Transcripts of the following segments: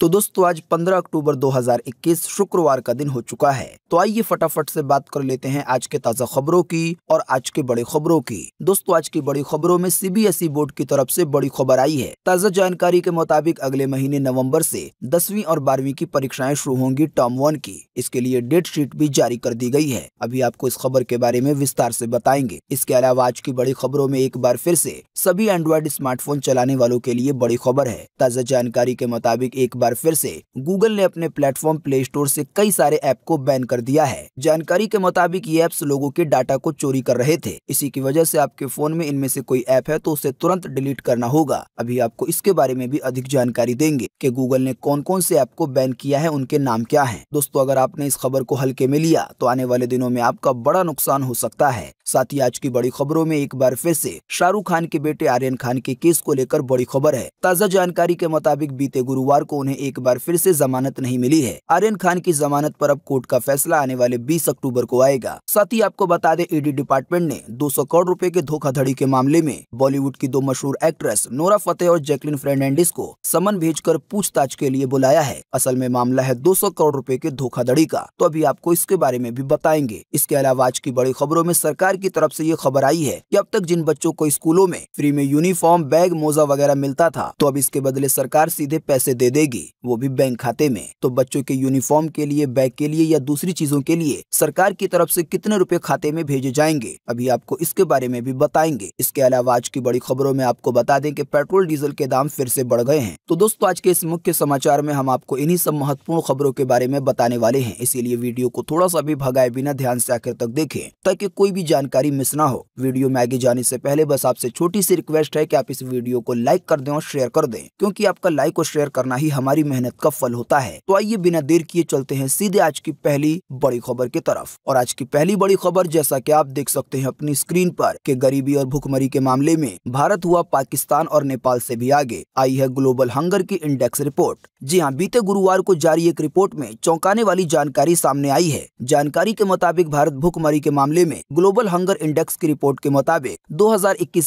तो दोस्तों आज 15 अक्टूबर 2021 शुक्रवार का दिन हो चुका है तो आइए फटाफट से बात कर लेते हैं आज के ताजा खबरों की और आज के बड़ी खबरों की दोस्तों आज की बड़ी खबरों में सीबीएसई e बोर्ड की तरफ से बड़ी खबर आई है ताजा जानकारी के मुताबिक अगले महीने नवंबर से दसवीं और बारहवीं की परीक्षाएं शुरू होंगी टर्म वन की इसके लिए डेट शीट भी जारी कर दी गयी है अभी आपको इस खबर के बारे में विस्तार ऐसी बताएंगे इसके अलावा आज की बड़ी खबरों में एक बार फिर ऐसी सभी एंड्रॉइड स्मार्टफोन चलाने वालों के लिए बड़ी खबर है ताजा जानकारी के मुताबिक एक बार फिर से गूगल ने अपने प्लेटफॉर्म प्ले स्टोर से कई सारे ऐप को बैन कर दिया है जानकारी के मुताबिक ये ऐप्स लोगों के डाटा को चोरी कर रहे थे इसी की वजह से आपके फोन में इनमें से कोई ऐप है तो उसे तुरंत डिलीट करना होगा अभी आपको इसके बारे में भी अधिक जानकारी देंगे की गूगल ने कौन कौन से ऐप को बैन किया है उनके नाम क्या है दोस्तों अगर आपने इस खबर को हल्के में लिया तो आने वाले दिनों में आपका बड़ा नुकसान हो सकता है साथ ही आज की बड़ी खबरों में एक बार फिर से शाहरुख खान के बेटे आर्यन खान के केस को लेकर बड़ी खबर है ताजा जानकारी के मुताबिक बीते गुरुवार को उन्हें उन्हें एक बार फिर से जमानत नहीं मिली है आर्यन खान की जमानत पर अब कोर्ट का फैसला आने वाले 20 अक्टूबर को आएगा साथ ही आपको बता दें ईडी डिपार्टमेंट ने 200 करोड़ रुपए के धोखाधड़ी के मामले में बॉलीवुड की दो मशहूर एक्ट्रेस नोरा फतेह और जैकलिन फर्नांडिस को समन भेज पूछताछ के लिए बुलाया है असल में मामला है दो करोड़ रूपए के धोखाधड़ी का तो अभी आपको इसके बारे में भी बताएंगे इसके अलावा आज की बड़ी खबरों में सरकार की तरफ ऐसी ये खबर आई है की अब तक जिन बच्चों को स्कूलों में फ्री में यूनिफॉर्म बैग मोजा वगैरह मिलता था तो अब इसके बदले सरकार सीधे पैसे दे देगी वो भी बैंक खाते में तो बच्चों के यूनिफॉर्म के लिए बैग के लिए या दूसरी चीजों के लिए सरकार की तरफ से कितने रुपए खाते में भेजे जाएंगे अभी आपको इसके बारे में भी बताएंगे इसके अलावा आज की बड़ी खबरों में आपको बता दें की पेट्रोल डीजल के दाम फिर ऐसी बढ़ गए हैं तो दोस्तों आज के इस मुख्य समाचार में हम आपको इन्हीं सब महत्वपूर्ण खबरों के बारे में बताने वाले हैं इसीलिए वीडियो को थोड़ा सा भी भगाए बिना ध्यान से आखिर तक देखें ताकि कोई भी जानकारी मिस ना हो वीडियो में आगे जाने से पहले बस आपसे छोटी सी रिक्वेस्ट है कि आप इस वीडियो को लाइक कर दें और शेयर कर दें क्योंकि आपका लाइक और शेयर करना ही हमारी भारी मेहनत का फल होता है तो आइए बिना देर किए चलते हैं सीधे आज की पहली बड़ी खबर की तरफ और आज की पहली बड़ी खबर जैसा की आप देख सकते हैं अपनी स्क्रीन पर कि गरीबी और भूखमरी के मामले में भारत हुआ पाकिस्तान और नेपाल से भी आगे आई है ग्लोबल हंगर की इंडेक्स रिपोर्ट जी हाँ बीते गुरुवार को जारी एक रिपोर्ट में चौंकाने वाली जानकारी सामने आई है जानकारी के मुताबिक भारत भूखमरी के मामले में ग्लोबल हंगर इंडेक्स की रिपोर्ट के मुताबिक दो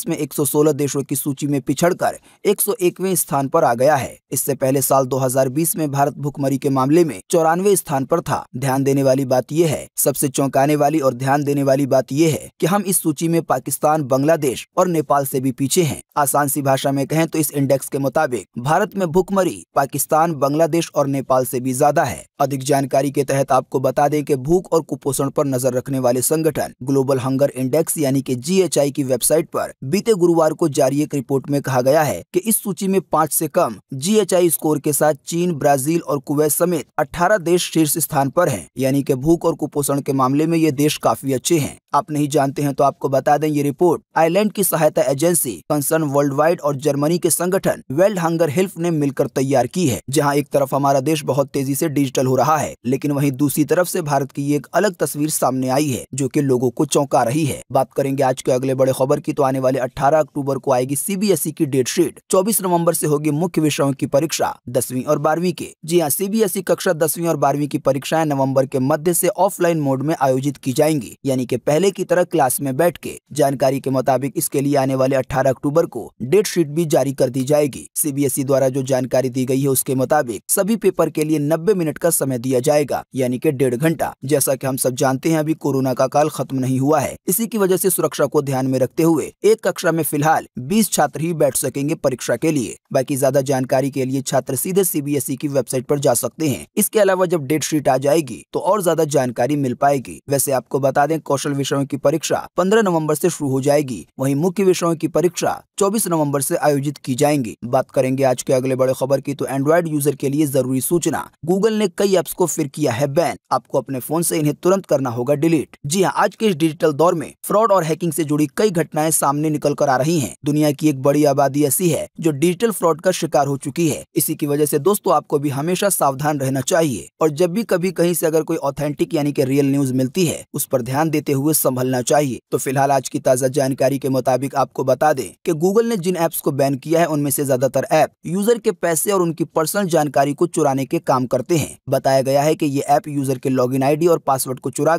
में एक देशों की सूची में पिछड़ कर स्थान पर आ गया है इससे पहले साल दो 2020 में भारत भुखमरी के मामले में चौरानवे स्थान पर था ध्यान देने वाली बात यह है सबसे चौंकाने वाली और ध्यान देने वाली बात यह है कि हम इस सूची में पाकिस्तान बांग्लादेश और नेपाल से भी पीछे हैं आसान सी भाषा में कहें तो इस इंडेक्स के मुताबिक भारत में भूखमरी पाकिस्तान बांग्लादेश और नेपाल ऐसी भी ज्यादा है अधिक जानकारी के तहत आपको बता दें की भूख और कुपोषण आरोप नजर रखने वाले संगठन ग्लोबल हंगर इंडेक्स यानी की जी की वेबसाइट आरोप बीते गुरुवार को जारी एक रिपोर्ट में कहा गया है की इस सूची में पाँच ऐसी कम जी स्कोर के साथ भारत चीन ब्राजील और कुवैत समेत 18 देश शीर्ष स्थान पर हैं यानी कि भूख और कुपोषण के मामले में ये देश काफी अच्छे हैं आप नहीं जानते हैं तो आपको बता दें ये रिपोर्ट आयरलैंड की सहायता एजेंसी कंसर्न वर्ल्ड वाइड और जर्मनी के संगठन वर्ल्ड हंगर हेल्प ने मिलकर तैयार की है जहाँ एक तरफ हमारा देश बहुत तेजी ऐसी डिजिटल हो रहा है लेकिन वही दूसरी तरफ ऐसी भारत की एक अलग तस्वीर सामने आई है जो की लोगो को चौंका रही है बात करेंगे आज के अगले बड़े खबर की तो आने वाले अठारह अक्टूबर को आएगी सी e की डेट शीट चौबीस नवम्बर ऐसी होगी मुख्य विषयों की परीक्षा दसवीं दसवीं और बारहवीं के जी हाँ सीबीएसई e कक्षा दसवीं और बारहवीं की परीक्षाएं नवंबर के मध्य से ऑफलाइन मोड में आयोजित की जाएंगी यानी कि पहले की तरह क्लास में बैठ के जानकारी के मुताबिक इसके लिए आने वाले 18 अक्टूबर को डेट शीट भी जारी कर दी जाएगी सीबीएसई e द्वारा जो जानकारी दी गई है उसके मुताबिक सभी पेपर के लिए नब्बे मिनट का समय दिया जाएगा यानी की डेढ़ घंटा जैसा की हम सब जानते हैं अभी कोरोना का काल खत्म नहीं हुआ है इसी की वजह ऐसी सुरक्षा को ध्यान में रखते हुए एक कक्षा में फिलहाल बीस छात्र ही बैठ सकेंगे परीक्षा के लिए बाकी ज्यादा जानकारी के लिए छात्र सीधे सीधे सीबीएसई e की वेबसाइट पर जा सकते हैं इसके अलावा जब डेट शीट आ जाएगी तो और ज्यादा जानकारी मिल पाएगी वैसे आपको बता दें कौशल विषयों की परीक्षा पंद्रह नवम्बर ऐसी शुरू हो जाएगी वही मुख्य विषयों की परीक्षा चौबीस नवम्बर ऐसी आयोजित की जाएंगी बात करेंगे आज के अगले बड़े खबर की तो एंड्रॉइड यूजर के लिए जरूरी सूचना गूगल ने कई एप्स को फिर किया है बैन आपको अपने फोन ऐसी इन्हें तुरंत करना होगा डिलीट जी हाँ आज के इस डिजिटल दौर में फ्रॉड और हैकिंग से जुड़ी कई घटनाएं सामने निकल कर आ रही हैं दुनिया की एक बड़ी आबादी ऐसी है जो डिजिटल फ्रॉड का शिकार हो चुकी है इसी की वजह वैसे दोस्तों आपको भी हमेशा सावधान रहना चाहिए और जब भी कभी कहीं से अगर कोई ऑथेंटिक यानी कि रियल न्यूज मिलती है उस पर ध्यान देते हुए संभलना चाहिए तो फिलहाल आज की ताजा जानकारी के मुताबिक आपको बता दें कि गूगल ने जिन ऐप्स को बैन किया है उनमें से ज्यादातर ऐप यूजर के पैसे और उनकी पर्सनल जानकारी को चुराने के काम करते हैं बताया गया है की ये ऐप यूजर के लॉग इन और पासवर्ड को चुरा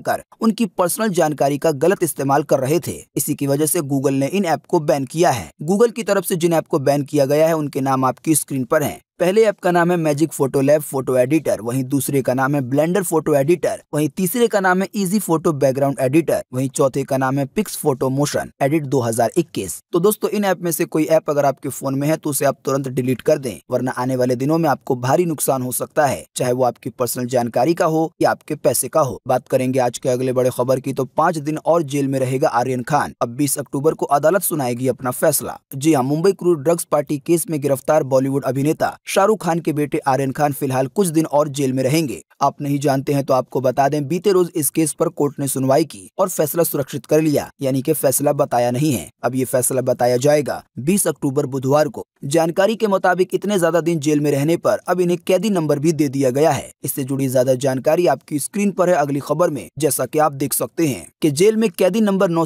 उनकी पर्सनल जानकारी का गलत इस्तेमाल कर रहे थे इसी की वजह ऐसी गूगल ने इन ऐप को बैन किया है गूगल की तरफ ऐसी जिन ऐप को बैन किया गया है उनके नाम आपकी स्क्रीन आरोप है पहले ऐप का नाम है magic photo lab photo editor वहीं दूसरे का नाम है ब्लेंडर फोटो एडिटर वहीं तीसरे का नाम है इजी फोटो बैकग्राउंड एडिटर वहीं चौथे का नाम है पिक्स फोटो मोशन एडिट 2021 तो दोस्तों इन ऐप में से कोई ऐप अगर आपके फोन में है तो उसे आप तुरंत डिलीट कर दें वरना आने वाले दिनों में आपको भारी नुकसान हो सकता है चाहे वो आपकी पर्सनल जानकारी का हो या आपके पैसे का हो बात करेंगे आज के अगले बड़े खबर की तो पाँच दिन और जेल में रहेगा आर्यन खान अब बीस अक्टूबर को अदालत सुनाएगी अपना फैसला जी हाँ Mumbai cruise drugs party case में गिरफ्तार बॉलीवुड अभिनेता शाहरुख खान के बेटे आर्यन खान फिलहाल कुछ दिन और जेल में रहेंगे आप नहीं जानते हैं तो आपको बता दें बीते रोज इस केस पर कोर्ट ने सुनवाई की और फैसला सुरक्षित कर लिया यानी कि फैसला बताया नहीं है अब ये फैसला बताया जाएगा 20 अक्टूबर बुधवार को जानकारी के मुताबिक इतने ज्यादा दिन जेल में रहने आरोप अब इन्हें कैदी नंबर भी दे दिया गया है इससे जुड़ी ज्यादा जानकारी आपकी स्क्रीन आरोप है अगली खबर में जैसा की आप देख सकते हैं की जेल में कैदी नंबर नौ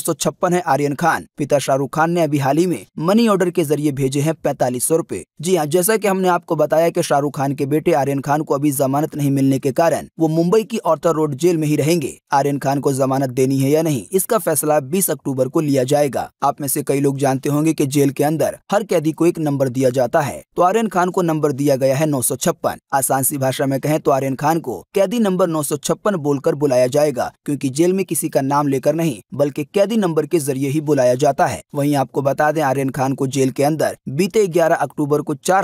है आर्यन खान पिता शाहरुख खान ने अभी हाल ही में मनी ऑर्डर के जरिए भेजे है पैतालीस सौ जी हाँ जैसा की हमने आपको को बताया कि शाहरुख खान के बेटे आर्यन खान को अभी जमानत नहीं मिलने के कारण वो मुंबई की औरतर रोड जेल में ही रहेंगे आर्यन खान को जमानत देनी है या नहीं इसका फैसला बीस अक्टूबर को लिया जाएगा आप में से कई लोग जानते होंगे की जेल के अंदर हर कैदी को एक नंबर दिया जाता है तो आर्यन खान को नंबर दिया गया है नौ आसान सी भाषा में कहें तो आर्यन खान को कैदी नंबर नौ बोलकर बुलाया जाएगा क्यूँकी जेल में किसी का नाम लेकर नहीं बल्कि कैदी नंबर के जरिए ही बुलाया जाता है वही आपको बता दें आर्यन खान को जेल के अंदर बीते ग्यारह अक्टूबर को चार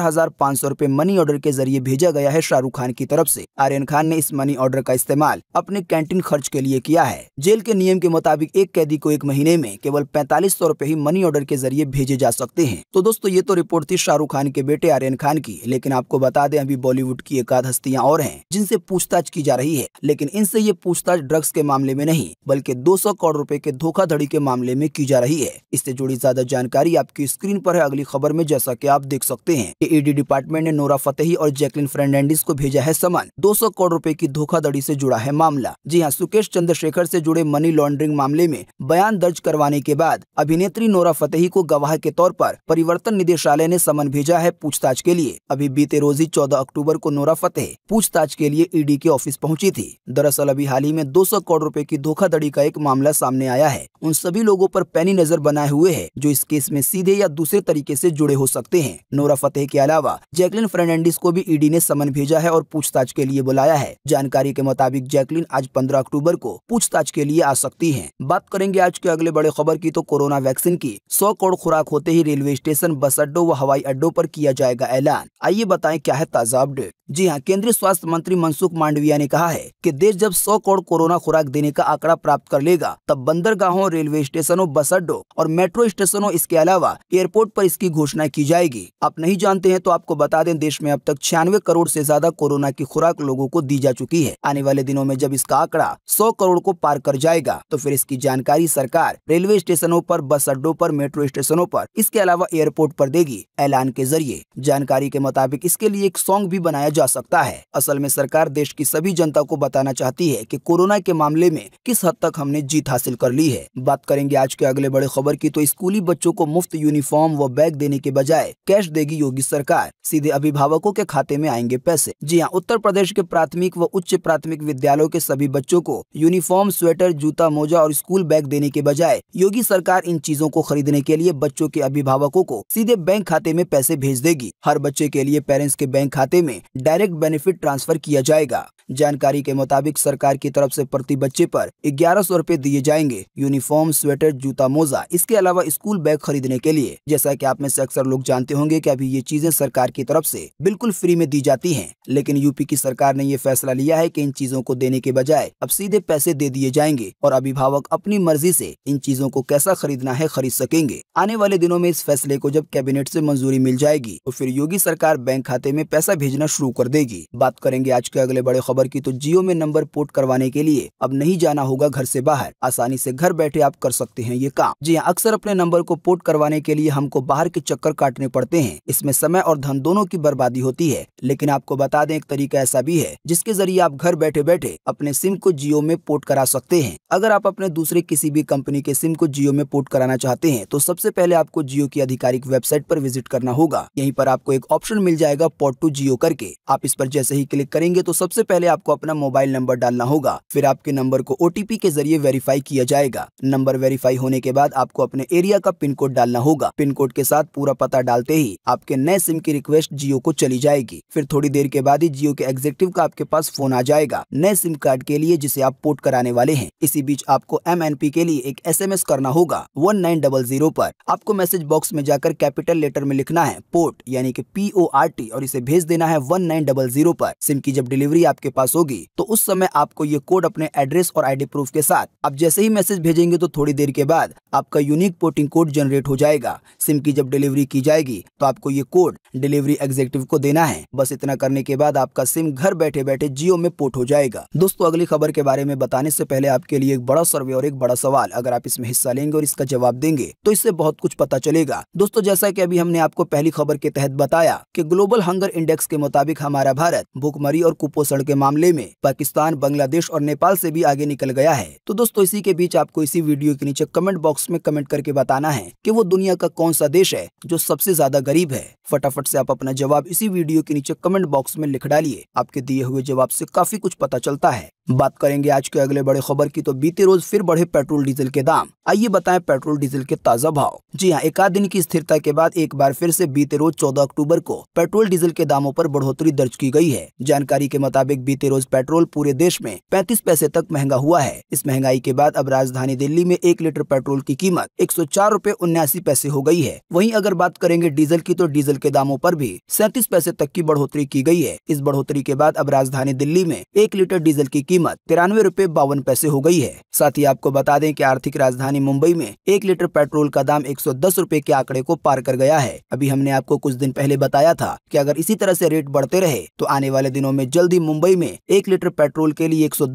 रुपए मनी ऑर्डर के जरिए भेजा गया है शाहरुख खान की तरफ से आर्यन खान ने इस मनी ऑर्डर का इस्तेमाल अपने कैंटीन खर्च के लिए किया है जेल के नियम के मुताबिक एक कैदी को एक महीने में केवल पैंतालीस सौ रूपए ही मनी ऑर्डर के जरिए भेजे जा सकते हैं तो दोस्तों ये तो रिपोर्ट थी शाहरुख खान के बेटे आर्यन खान की लेकिन आपको बता दें अभी बॉलीवुड की एक आध हस्तियाँ और हैं जिनसे पूछताछ की जा रही है लेकिन इनसे ये पूछताछ ड्रग्स के मामले में नहीं बल्कि दो करोड़ रूपए के धोखाधड़ी के मामले में की जा रही है इससे जुड़ी ज्यादा जानकारी आपकी स्क्रीन पर है अगली खबर में जैसा की आप देख सकते हैं ईडी डिपार्टमेंट गवर्नमेंट ने नोरा फतेही और जैकलिन फर्नांडिस को भेजा है समन 200 करोड़ रुपए की धोखाधड़ी से जुड़ा है मामला जी हां सुकेश चंद्रशेखर से जुड़े मनी लॉन्ड्रिंग मामले में बयान दर्ज करवाने के बाद अभिनेत्री नोरा फतेही को गवाह के तौर पर परिवर्तन निदेशालय ने समन भेजा है पूछताछ के लिए अभी बीते रोज ही चौदह अक्टूबर को नोरा फतेह पूछताछ के लिए ईडी के ऑफिस पहुँची थी दरअसल अभी हाल ही में दो करोड़ रूपए की धोखाधड़ी का एक मामला सामने आया है उन सभी लोगों आरोप पैनी नजर बनाए हुए है जो इस केस में सीधे या दूसरे तरीके से जुड़े हो सकते हैं नोरा फतेह के अलावा जय जैकलिन फर्नांडिस को भी ईडी ने समन भेजा है और पूछताछ के लिए बुलाया है जानकारी के मुताबिक जैकलिन आज पंद्रह अक्टूबर को पूछताछ के लिए आ सकती है बात करेंगे आज के अगले बड़े खबर की तो कोरोना वैक्सीन की सौ करोड़ खुराक होते ही रेलवे स्टेशन बस अड्डो व हवाई अड्डो आरोप किया जाएगा ऐलान आइए बताए क्या है ताजा अपडेट जी हाँ केंद्रीय स्वास्थ्य मंत्री मनसुख मांडविया ने कहा है कि देश जब 100 करोड़ कोरोना खुराक देने का आंकड़ा प्राप्त कर लेगा तब बंदरगाहों रेलवे स्टेशनों बस अड्डो और मेट्रो स्टेशनों इसके अलावा एयरपोर्ट पर इसकी घोषणा की जाएगी आप नहीं जानते हैं तो आपको बता दें देश में अब तक छियानवे करोड़ से ज्यादा कोरोना की खुराक लोगों को दी जा चुकी है आने वाले दिनों में जब इसका आंकड़ा सौ करोड़ को पार कर जाएगा तो फिर इसकी जानकारी सरकार रेलवे स्टेशनों पर बस अड्डों पर मेट्रो स्टेशनों पर इसके अलावा एयरपोर्ट पर देगी ऐलान के जरिए जानकारी के मुताबिक इसके लिए एक सॉन्ग भी बनाया जा सकता है असल में सरकार देश की सभी जनता को बताना चाहती है की कोरोना के मामले में किस हद तक हमने जीत हासिल कर ली है बात करेंगे आज के अगले बड़े खबर की तो स्कूली बच्चों को मुफ्त यूनिफॉर्म व बैग देने के बजाय कैश देगी योगी सरकार सीधे सभी अभिभावकों के खाते में आएंगे पैसे जी हाँ उत्तर प्रदेश के प्राथमिक व उच्च प्राथमिक विद्यालयों के सभी बच्चों को यूनिफॉर्म स्वेटर जूता मोजा और स्कूल बैग देने के बजाय योगी सरकार इन चीजों को खरीदने के लिए बच्चों के अभिभावकों को सीधे बैंक खाते में पैसे भेज देगी हर बच्चे के लिए पेरेंट्स के बैंक खाते में डायरेक्ट बेनिफिट ट्रांसफर किया जाएगा जानकारी के मुताबिक सरकार की तरफ से प्रति बच्चे पर ग्यारह सौ रूपए दिए जाएंगे यूनिफॉर्म स्वेटर जूता मोजा इसके अलावा स्कूल बैग खरीदने के लिए जैसा कि आप में से अक्सर लोग जानते होंगे कि अभी ये चीजें सरकार की तरफ तरफ से बिल्कुल फ्री में दी जाती हैं लेकिन यूपी की सरकार ने ये फैसला लिया है कि इन चीजों को देने के बजाय अब सीधे पैसे दे दिए जाएंगे और अभिभावक अपनी मर्जी से इन चीजों को कैसा खरीदना है खरीद सकेंगे आने वाले दिनों में इस फैसले को जब कैबिनेट से मंजूरी मिल जाएगी तो फिर योगी सरकार बैंक खाते में पैसा भेजना शुरू कर देगी बात करेंगे आज के अगले बड़े खबर की तो जियो में नंबर पोर्ट करवाने के लिए अब नहीं जाना होगा घर से बाहर आसानी से घर बैठे आप कर सकते हैं ये काम जी हाँ अक्सर अपने नंबर को पोर्ट करवाने के लिए हमको बाहर के चक्कर काटने पड़ते हैं इसमें समय और धन दोनों की बर्बादी होती है लेकिन आपको बता दें एक तरीका ऐसा भी है जिसके जरिए आप घर बैठे बैठे अपने सिम को जियो में पोर्ट करा सकते हैं अगर आप अपने दूसरे किसी भी कंपनी के सिम को जियो में पोर्ट कराना चाहते हैं तो सबसे पहले आपको जियो की आधिकारिक वेबसाइट पर विजिट करना होगा यहीं पर आपको एक ऑप्शन मिल जाएगा पोर्ट टू जियो करके आप इस पर जैसे ही क्लिक करेंगे तो सबसे पहले आपको अपना मोबाइल नंबर डालना होगा फिर आपके नंबर को ओटीपी के जरिए वेरीफाई किया जाएगा नंबर वेरीफाई होने के बाद आपको अपने एरिया का पिन कोड डालना होगा पिन कोड के साथ पूरा पता डालते ही आपके नए सिम की रिक्वेस्ट जियो को चली जाएगी फिर थोड़ी देर के बाद ही जियो के एग्जेक्टिव का आपके पास फोन आ जाएगा नए सिम कार्ड के लिए जिसे आप पोर्ट कराने वाले हैं इसी बीच आपको एम के लिए एक एस करना होगा वन नाइन डबल जीरो आपको मैसेज बॉक्स में जाकर कैपिटल लेटर में लिखना है पोर्ट यानी कि पी ओ आर टी और इसे भेज देना है वन नाइन डबल जीरो आरोप सिम की जब डिलीवरी आपके पास होगी तो उस समय आपको ये कोड अपने एड्रेस और आईडी प्रूफ के साथ आप जैसे ही मैसेज भेजेंगे तो थोड़ी देर के बाद आपका यूनिक पोर्टिंग कोड जनरेट हो जाएगा सिम की जब डिलीवरी की जाएगी तो आपको ये कोड डिलीवरी एग्जेक्टिव को देना है बस इतना करने के बाद आपका सिम घर बैठे बैठे जियो में पोर्ट हो जाएगा दोस्तों अगली खबर के बारे में बताने से पहले आपके लिए एक बड़ा सर्वे और एक बड़ा सवाल अगर आप इसमें हिस्सा लेंगे और इसका जवाब देंगे तो इससे बहुत कुछ पता चलेगा दोस्तों जैसा की अभी हमने आपको पहली खबर के तहत बताया की ग्लोबल हंगर इंडेक्स के मुताबिक हमारा भारत भूखमरी और कुपोषण के मामले में पाकिस्तान बांग्लादेश और नेपाल से भी आगे निकल गया है तो दोस्तों इसी के बीच आपको इसी वीडियो के नीचे कमेंट बॉक्स में कमेंट करके बताना है कि वो दुनिया का कौन सा देश है जो सबसे ज्यादा गरीब है फटाफट से आप अपना अपना जवाब इसी वीडियो के नीचे कमेंट बॉक्स में लिख डालिए आपके दिए हुए जवाब से काफी कुछ पता चलता है बात करेंगे आज के अगले बड़े खबर की तो बीते रोज फिर बढ़े पेट्रोल डीजल के दाम आइए बताएं पेट्रोल डीजल के ताजा भाव जी हाँ एक आध दिन की स्थिरता के बाद एक बार फिर से बीते रोज 14 अक्टूबर को पेट्रोल डीजल के दामों पर बढ़ोतरी दर्ज की गई है जानकारी के मुताबिक बीते रोज पेट्रोल पूरे देश में पैंतीस पैसे तक महंगा हुआ है इस महंगाई के बाद अब राजधानी दिल्ली में एक लीटर पेट्रोल की कीमत एक सौ पैसे हो गयी है वही अगर बात करेंगे डीजल की तो डीजल के दामों आरोप भी सैंतीस पैसे तक की बढ़ोतरी की गई है इस बढ़ोतरी के बाद अब राजधानी दिल्ली में एक लीटर डीजल की कीमत तिरानवे रूपए बावन पैसे हो गई है साथ ही आपको बता दें कि आर्थिक राजधानी मुंबई में एक लीटर पेट्रोल का दाम एक सौ के आंकड़े को पार कर गया है अभी हमने आपको कुछ दिन पहले बताया था कि अगर इसी तरह से रेट बढ़ते रहे तो आने वाले दिनों में जल्द ही मुंबई में एक लीटर पेट्रोल के लिए एक सौ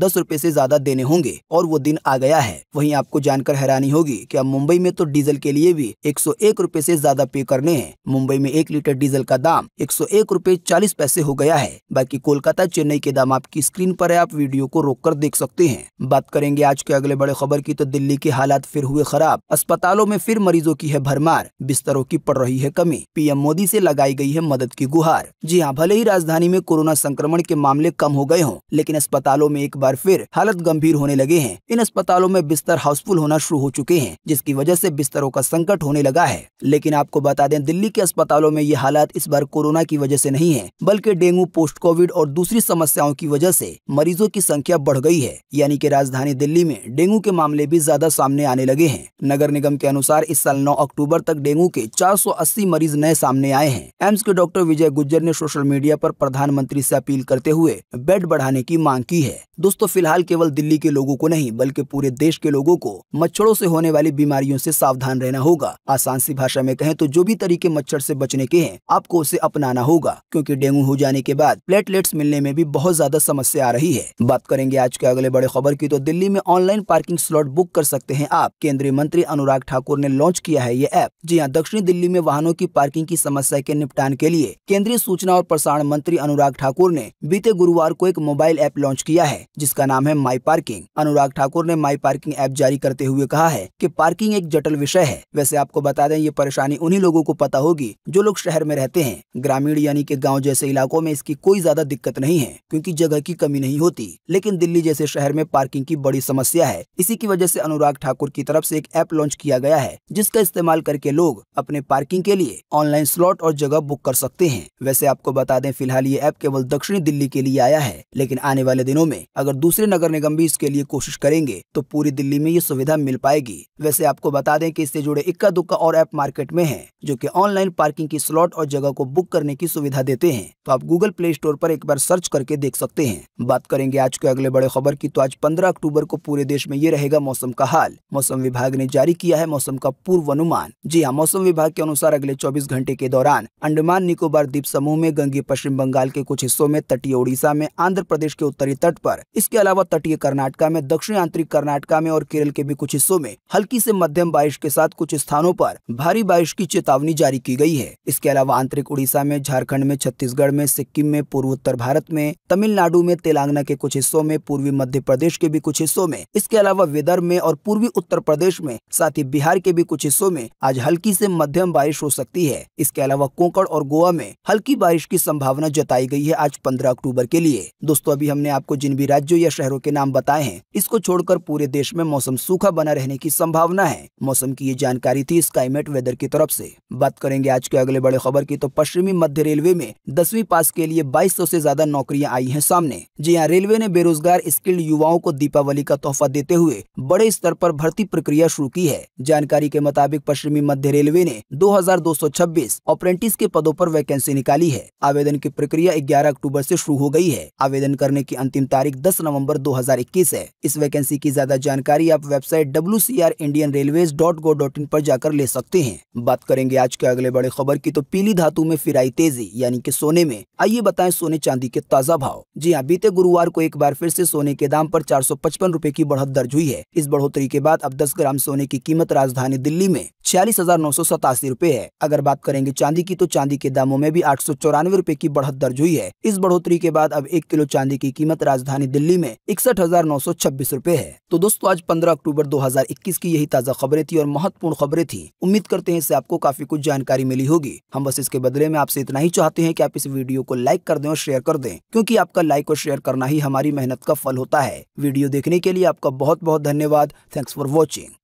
से ज्यादा देने होंगे और वो दिन आ गया है वही आपको जानकर हैरानी होगी की अब मुंबई में तो डीजल के लिए भी एक सौ ज्यादा पे करने हैं मुंबई में एक लीटर डीजल का दाम दाम एक सौ एक रूपए चालीस पैसे हो गया है बाकी कोलकाता चेन्नई के दाम आपकी स्क्रीन पर है आप वीडियो को रोक कर देख सकते हैं बात करेंगे आज के अगले बड़े खबर की तो दिल्ली के हालात फिर हुए खराब अस्पतालों में फिर मरीजों की है भरमार बिस्तरों की पड़ रही है कमी पीएम मोदी ऐसी लगाई गयी है मदद की गुहार जी हाँ भले ही राजधानी में कोरोना संक्रमण के मामले कम हो गए हों लेकिन अस्पतालों में एक बार फिर हालत गंभीर होने लगे हैं इन अस्पतालों में बिस्तर हाउसफुल होना शुरू हो चुके हैं जिसकी वजह से बिस्तरों का संकट होने लगा है लेकिन आपको बता दें दिल्ली के अस्पतालों में ये हालात इस बार कोरोना की वजह से नहीं है बल्कि डेंगू पोस्ट कोविड और दूसरी समस्याओं की वजह से मरीजों की संख्या बढ़ गई है यानी कि राजधानी दिल्ली में डेंगू के मामले भी ज्यादा सामने आने लगे हैं नगर निगम के अनुसार इस साल नौ अक्टूबर तक डेंगू के चार मरीज नए सामने आए हैं एम्स के डॉक्टर विजय गुज्जर ने सोशल मीडिया आरोप प्रधानमंत्री ऐसी अपील करते हुए बेड बढ़ाने की मांग की है दोस्तों फिलहाल केवल दिल्ली के लोगों को नहीं बल्कि पूरे देश के लोगों को मच्छरों से होने वाली बीमारियों से सावधान रहना होगा आसान सी भाषा में कहें तो जो भी तरीके मच्छर से बचने के हैं आपको उसे उसे अपनाना होगा क्योंकि डेंगू हो जाने के बाद प्लेटलेट्स मिलने में भी बहुत ज्यादा समस्या आ रही है बात करेंगे आज के अगले बड़े खबर की तो दिल्ली में ऑनलाइन पार्किंग स्लॉट बुक कर सकते हैं आप केंद्रीय मंत्री अनुराग ठाकुर ने लॉन्च किया है ये ऐप जी हाँ दक्षिणी दिल्ली में वाहनों की पार्किंग की समस्या के निपटान के लिए केंद्रीय सूचना और प्रसारण मंत्री अनुराग ठाकुर ने बीते गुरुवार को एक मोबाइल ऐप लॉन्च किया है जिसका नाम है माई पार्किंग अनुराग ठाकुर ने माई पार्किंग ऐप जारी करते हुए कहा है कि पार्किंग एक जटिल विषय है वैसे आपको बता दें ये परेशानी उन्हीं लोगों को पता होगी जो लोग शहर में रहते हैं ग्रामीण यानी कि गांव जैसे इलाकों में इसकी कोई ज्यादा दिक्कत नहीं है क्योंकि जगह की कमी नहीं होती लेकिन दिल्ली जैसे शहर में पार्किंग की बड़ी समस्या है इसी की वजह से अनुराग ठाकुर की तरफ से एक ऐप लॉन्च किया गया है जिसका इस्तेमाल करके लोग अपने पार्किंग के लिए ऑनलाइन स्लॉट और जगह बुक कर सकते हैं वैसे आपको बता दें फिलहाल ये ऐप केवल दक्षिणी दिल्ली के लिए आया है लेकिन आने वाले दिनों में अगर दूसरे नगर निगम भी इसके लिए कोशिश करेंगे तो पूरी दिल्ली में ये सुविधा मिल पाएगी वैसे आपको बता दें कि इससे जुड़े इक्का दुक्का और ऐप मार्केट में है जो की ऑनलाइन पार्किंग की स्लॉट और जगह को बुक करने की सुविधा देते हैं तो आप गूगल प्ले स्टोर पर एक बार सर्च करके देख सकते हैं बात करेंगे आज के अगले बड़े खबर की तो आज पंद्रह अक्टूबर को पूरे देश में ये रहेगा मौसम का हाल मौसम विभाग ने जारी किया है मौसम का पूर्व अनुमान जी हाँ मौसम विभाग के अनुसार अगले चौबीस घंटे के दौरान अंडमान निकोबार द्वीप समूह में गंगे पश्चिम बंगाल के कुछ हिस्सों में तटीय उड़ीसा में आंध्र प्रदेश के उत्तरी तट पर इसके अलावा तटीय कर्नाटका में दक्षिण आंतरिक कर्नाटका में और केरल के भी कुछ हिस्सों में हल्की से मध्यम बारिश के साथ कुछ स्थानों पर भारी बारिश की चेतावनी जारी की गई है इसके अलावा आंतरिक उड़ीसा में झारखंड में छत्तीसगढ़ में सिक्किम में पूर्वोत्तर भारत में तमिलनाडु में तेलंगाना के कुछ हिस्सों में पूर्वी मध्य प्रदेश के भी कुछ हिस्सों में इसके अलावा विदर्भ में और पूर्वी उत्तर प्रदेश में साथ ही बिहार के भी कुछ हिस्सों में आज हल्की से मध्यम बारिश हो सकती है इसके अलावा कोंकण और गोवा में हल्की बारिश की संभावना जताई गई है आज पंद्रह अक्टूबर के लिए दोस्तों अभी हमने आपको जिन भी राज्यों या शहरों के नाम बताए हैं इसको छोड़कर पूरे देश में मौसम सूखा बना रहने की संभावना है मौसम की ये जानकारी थी स्काईमेट वेदर की तरफ से बात करेंगे आज के अगले बड़े खबर की तो पश्चिमी मध्य रेलवे में दसवीं पास के लिए 2200 से ज्यादा नौकरियां आई हैं सामने जी हां रेलवे ने बेरोजगार स्किल्ड युवाओं को दीपावली का तोहफा देते हुए बड़े स्तर पर भर्ती प्रक्रिया शुरू की है जानकारी के मुताबिक पश्चिमी मध्य रेलवे ने दो हजार के पदों आरोप वैकेंसी निकाली है आवेदन की प्रक्रिया ग्यारह अक्टूबर ऐसी शुरू हो गयी है आवेदन करने की अंतिम तारीख दस नवम्बर दो है इस वैकेंसी की ज्यादा जानकारी आप website W C R Indian railway dot go dot in पर जाकर ले सकते हैं बात करेंगे आज के अगले बड़े खबर की तो पीली धातु में में फिर आई तेजी यानी कि सोने में आइए बताएं सोने चांदी के ताजा भाव जी हाँ बीते गुरुवार को एक बार फिर से सोने के दाम पर चार रुपए की बढ़त दर्ज हुई है इस बढ़ोतरी के बाद अब 10 ग्राम सोने की कीमत राजधानी दिल्ली में छियालीस हजार नौ सौ सतासी रूपए है अगर बात करेंगे चांदी की तो चांदी के दामों में भी आठ सौ चौरानवे रूपए की बढ़त दर्ज हुई है इस बढ़ोतरी के बाद अब एक किलो चांदी की कीमत राजधानी दिल्ली में इकसठ हजार नौ सौ छब्बीस रूपए है तो दोस्तों आज पंद्रह अक्टूबर दो हजार इक्कीस की यही ताजा खबरें थी और महत्वपूर्ण खबरें थी उम्मीद करते हैं इससे आपको काफी कुछ जानकारी मिली होगी हम बस इसके बदले बदले में आपसे इतना ही चाहते हैं कि आप इस वीडियो को लाइक कर दें और शेयर कर दें क्योंकि आपका लाइक और शेयर करना ही हमारी मेहनत का फल होता है वीडियो देखने के लिए आपका बहुत बहुत धन्यवाद थैंक्स फॉर वॉचिंग